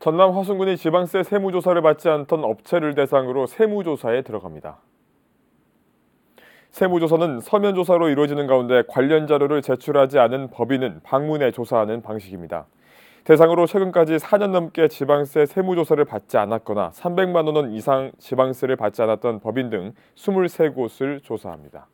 전남 화순군이 지방세 세무조사를 받지 않던 업체를 대상으로 세무조사에 들어갑니다. 세무조사는 서면조사로 이루어지는 가운데 관련 자료를 제출하지 않은 법인은 방문해 조사하는 방식입니다. 대상으로 최근까지 4년 넘게 지방세 세무조사를 받지 않았거나 300만 원 이상 지방세를 받지 않았던 법인 등 23곳을 조사합니다.